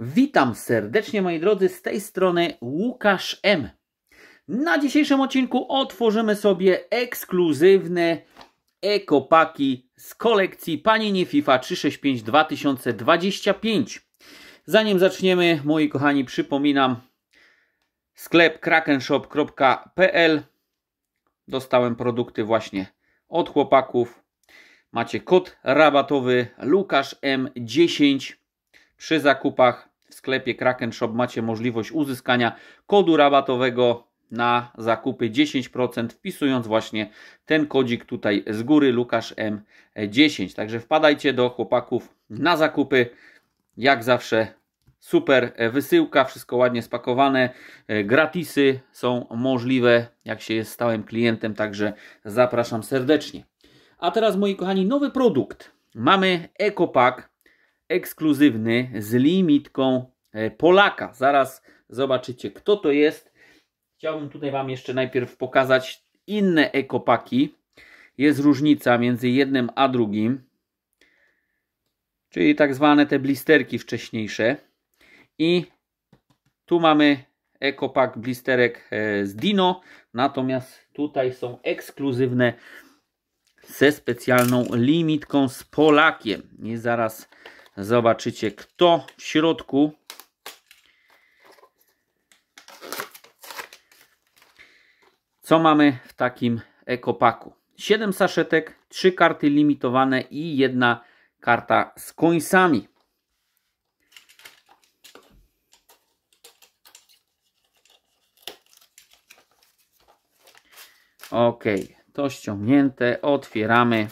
Witam serdecznie moi drodzy, z tej strony Łukasz M. Na dzisiejszym odcinku otworzymy sobie ekskluzywne ekopaki z kolekcji Panini FIFA 365 2025. Zanim zaczniemy, moi kochani, przypominam sklep krakenshop.pl Dostałem produkty właśnie od chłopaków. Macie kod rabatowy Lukasz M10 przy zakupach w sklepie Kraken Shop macie możliwość uzyskania kodu rabatowego na zakupy 10%, wpisując właśnie ten kodzik tutaj z góry Lukasz M10. Także wpadajcie do chłopaków na zakupy. Jak zawsze super wysyłka, wszystko ładnie spakowane. E, gratisy są możliwe, jak się jest stałym klientem, także zapraszam serdecznie. A teraz moi kochani, nowy produkt. Mamy EcoPack ekskluzywny z limitką e, Polaka. Zaraz zobaczycie, kto to jest. Chciałbym tutaj Wam jeszcze najpierw pokazać inne ekopaki. Jest różnica między jednym a drugim, czyli tak zwane te blisterki wcześniejsze. I tu mamy ekopak blisterek e, z Dino, natomiast tutaj są ekskluzywne ze specjalną limitką z Polakiem. I zaraz Zobaczycie, kto w środku. Co mamy w takim ekopaku? 7 saszetek, 3 karty limitowane i jedna karta z końcami. Ok, to ściągnięte, otwieramy.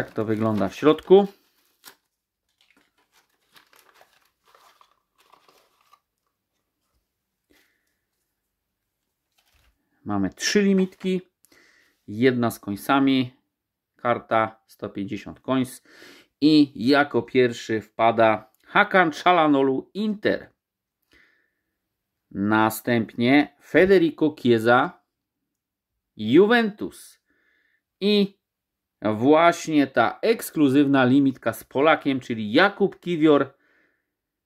Tak to wygląda w środku. Mamy trzy limitki, jedna z końcami, karta 150 końc i jako pierwszy wpada Hakan Chalanolu Inter. Następnie Federico Chiesa Juventus i właśnie ta ekskluzywna limitka z Polakiem, czyli Jakub Kiwior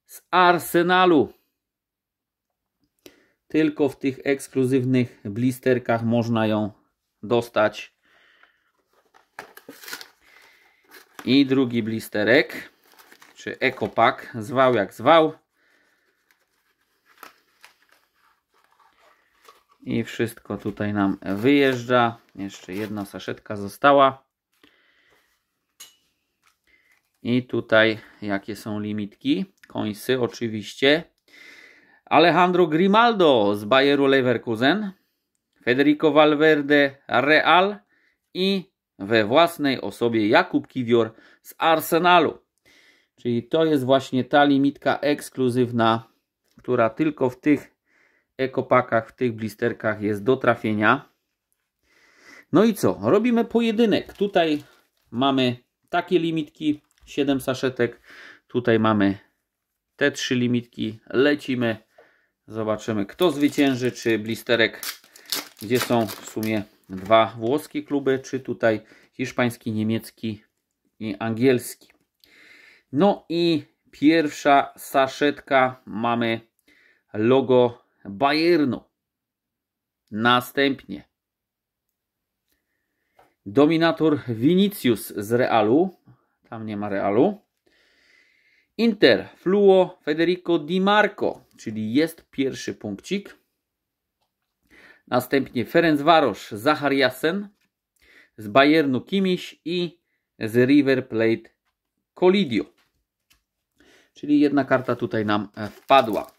z Arsenalu. Tylko w tych ekskluzywnych blisterkach można ją dostać. I drugi blisterek, czy ekopak, zwał jak zwał. I wszystko tutaj nam wyjeżdża. Jeszcze jedna saszetka została. I tutaj jakie są limitki? Końsy oczywiście. Alejandro Grimaldo z Bayeru Leverkusen. Federico Valverde Real. I we własnej osobie Jakub Kiwior z Arsenalu. Czyli to jest właśnie ta limitka ekskluzywna, która tylko w tych ekopakach, w tych blisterkach jest do trafienia. No i co? Robimy pojedynek. Tutaj mamy takie limitki, 7 saszetek. Tutaj mamy te trzy limitki. Lecimy. Zobaczymy, kto zwycięży, czy blisterek, gdzie są w sumie dwa włoskie kluby, czy tutaj hiszpański, niemiecki i angielski. No i pierwsza saszetka mamy logo Bayernu. Następnie dominator Vinicius z Realu, tam nie ma Realu. Inter, Fluo, Federico Di Marco, czyli jest pierwszy punkcik. Następnie Ferenc Warosz, Zachar Jasen, z Bayernu Kimiś i z River Plate Colidio. Czyli jedna karta tutaj nam e, wpadła.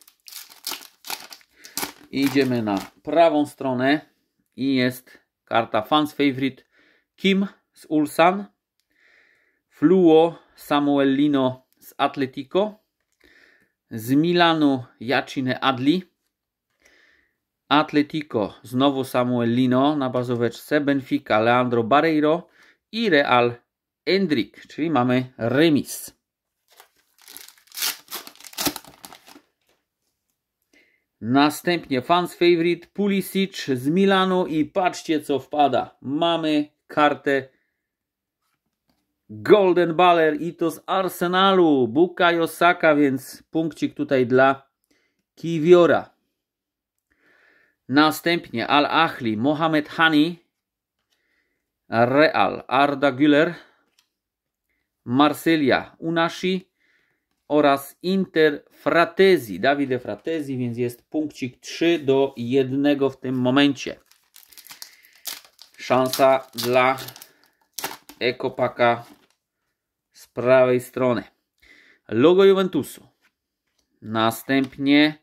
Idziemy na prawą stronę i jest karta Fans Favorite Kim z Ulsan Fluo Samuellino z Atletico, z Milanu Jacine Adli, Atletico znowu Samuellino na bazóweczce, Benfica Leandro Barreiro i Real Endrik, czyli mamy remis. Następnie fans favorite Pulisic z Milanu i patrzcie co wpada. Mamy kartę Golden Baller i to z Arsenalu, Buka Osaka, więc punkcik tutaj dla Kiwiora. Następnie Al-Ahli, Mohamed Hani, Real, Arda Güler, Marsylia, Unasi oraz Inter Fratezi, Davide Fratezi, więc jest punkcik 3 do 1 w tym momencie. Szansa dla Ekopaka prawej strony. Logo Juventusu. Następnie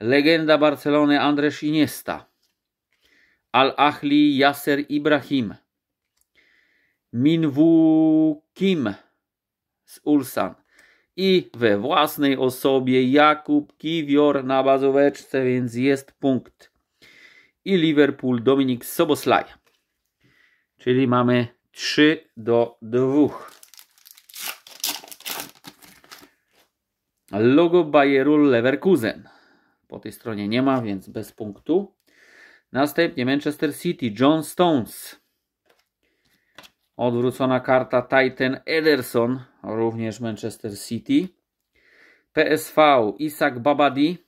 legenda Barcelony Andrzej Iniesta. Al-Ahli Yasser Ibrahim. Minwoo Kim z Ulsan. I we własnej osobie Jakub Kiwior na bazóweczce, więc jest punkt. I Liverpool Dominik Soboslaj. Czyli mamy 3 do 2. Logo Bayeru Leverkusen. Po tej stronie nie ma, więc bez punktu. Następnie Manchester City, John Stones. Odwrócona karta Titan Ederson, również Manchester City. PSV Isak Babadi.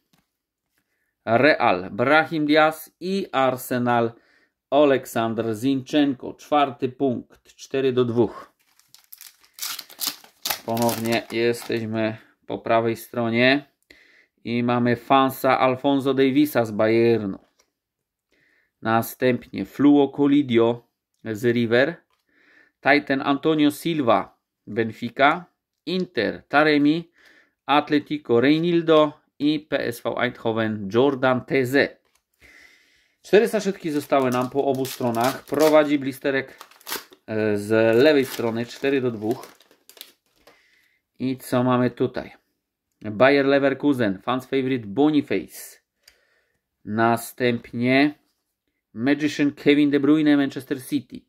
Real Brahim Diaz i Arsenal Oleksandr Zinchenko. Czwarty punkt, 4 do 2. Ponownie jesteśmy po prawej stronie i mamy Fansa Alfonso Davisa z Bayernu. Następnie Fluo Colidio z River, Titan Antonio Silva Benfica, Inter Taremi, Atletico Reynildo i PSV Eindhoven Jordan Teze. Cztery saszetki zostały nam po obu stronach. Prowadzi blisterek e, z lewej strony 4 do 2. I co mamy tutaj? Bayer Leverkusen, fans favorite Boniface. Następnie Magician Kevin De Bruyne, Manchester City.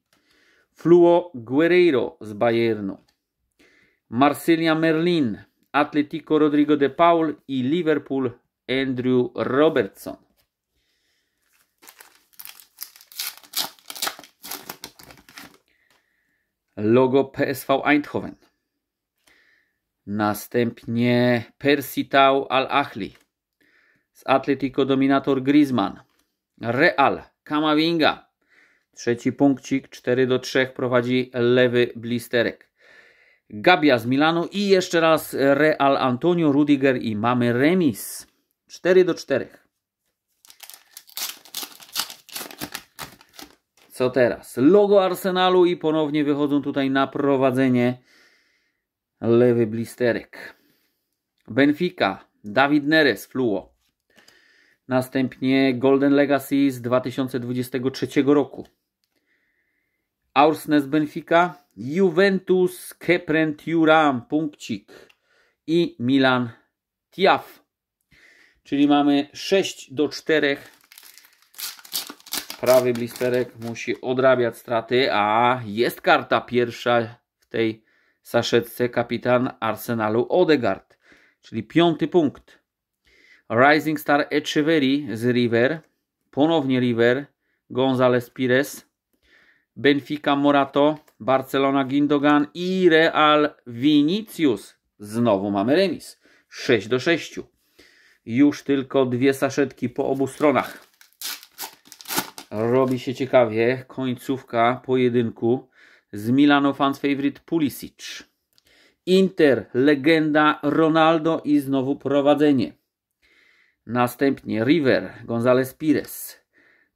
Fluo Guerreiro z Bayernu. Marsylia Merlin, Atletico Rodrigo de Paul i Liverpool Andrew Robertson. Logo PSV Eindhoven. Następnie Persitał Al-Ahli. Z Atletico dominator Griezmann. Real Kamavinga. Trzeci punkcik, 4 do 3 prowadzi lewy blisterek. Gabia z Milanu i jeszcze raz Real Antonio Rudiger i mamy remis. 4 do 4. Co teraz? Logo Arsenalu i ponownie wychodzą tutaj na prowadzenie lewy blisterek. Benfica, Dawid Neres, Fluo. Następnie Golden Legacy z 2023 roku. Aursnes Benfica, Juventus Keprent Juram, punkcik i Milan Tiaf. Czyli mamy 6 do 4. Prawy blisterek musi odrabiać straty, a jest karta pierwsza w tej saszetce kapitan Arsenalu Odegaard, czyli piąty punkt. Rising Star Echeverry z River, ponownie River, González Pires, Benfica Morato, Barcelona Gindogan i Real Vinicius. Znowu mamy remis. 6 do 6. Już tylko dwie saszetki po obu stronach. Robi się ciekawie. Końcówka pojedynku z Milano fans favorite Pulisic. Inter, legenda Ronaldo i znowu prowadzenie. Następnie River, González Pires,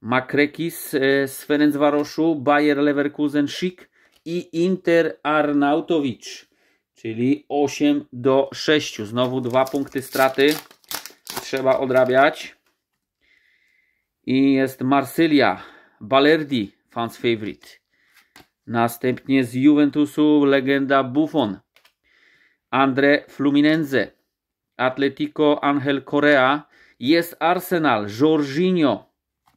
Makrekis e, z Ferencvaroszu, Bayer Leverkusen, Schick i Inter Arnautowicz. Czyli 8 do 6. Znowu dwa punkty straty. Trzeba odrabiać. I jest Marsylia, Balerdi, fans favorite. Następnie z Juventusu legenda Buffon, Andre Fluminense, Atletico Angel Correa, jest Arsenal, Jorginho,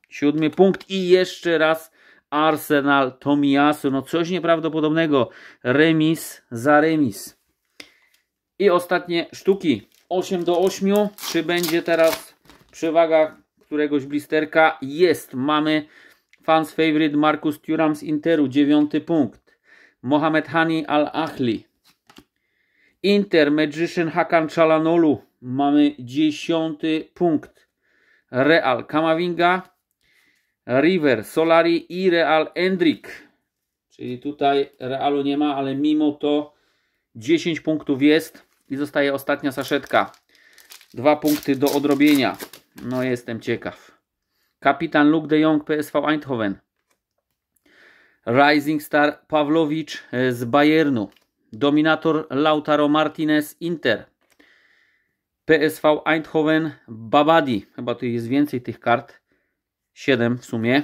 siódmy punkt i jeszcze raz Arsenal Tomiasu. No coś nieprawdopodobnego. Remis za remis. I ostatnie sztuki. 8 do 8. Czy będzie teraz przewaga któregoś blisterka? Jest. Mamy Fans favorite Marcus Thuram z Interu, 9 punkt. Mohamed Hani Al-Ahli. Inter, Magician Hakan Chalanolu, Mamy 10 punkt. Real, Kamavinga. River, Solari i Real Endrick. Czyli tutaj Realu nie ma, ale mimo to 10 punktów jest i zostaje ostatnia saszetka. Dwa punkty do odrobienia. No jestem ciekaw. Kapitan Luke de Jong, PSV Eindhoven. Rising Star Pawlowicz e, z Bayernu. Dominator Lautaro Martinez Inter. PSV Eindhoven Babadi. Chyba tu jest więcej tych kart. 7 w sumie.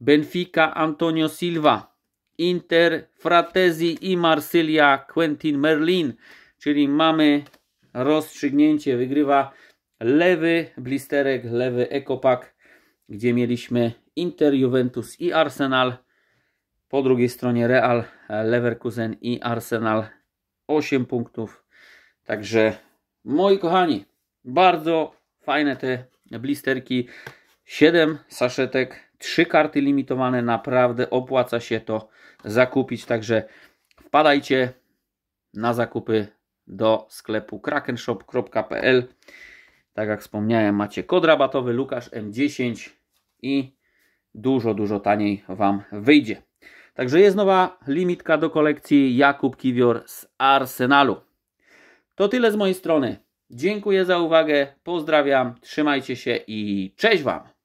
Benfica Antonio Silva. Inter Fratezi i Marsylia Quentin Merlin. Czyli mamy rozstrzygnięcie. Wygrywa lewy blisterek, lewy ekopak gdzie mieliśmy Inter, Juventus i Arsenal. Po drugiej stronie Real, Leverkusen i Arsenal 8 punktów. Także moi kochani, bardzo fajne te blisterki. 7 saszetek, 3 karty limitowane. Naprawdę opłaca się to zakupić. Także wpadajcie na zakupy do sklepu krakenshop.pl. Tak jak wspomniałem, macie kod rabatowy Lukasz M10 i dużo, dużo taniej Wam wyjdzie. Także jest nowa limitka do kolekcji Jakub Kiwior z Arsenalu. To tyle z mojej strony. Dziękuję za uwagę, pozdrawiam, trzymajcie się i cześć Wam!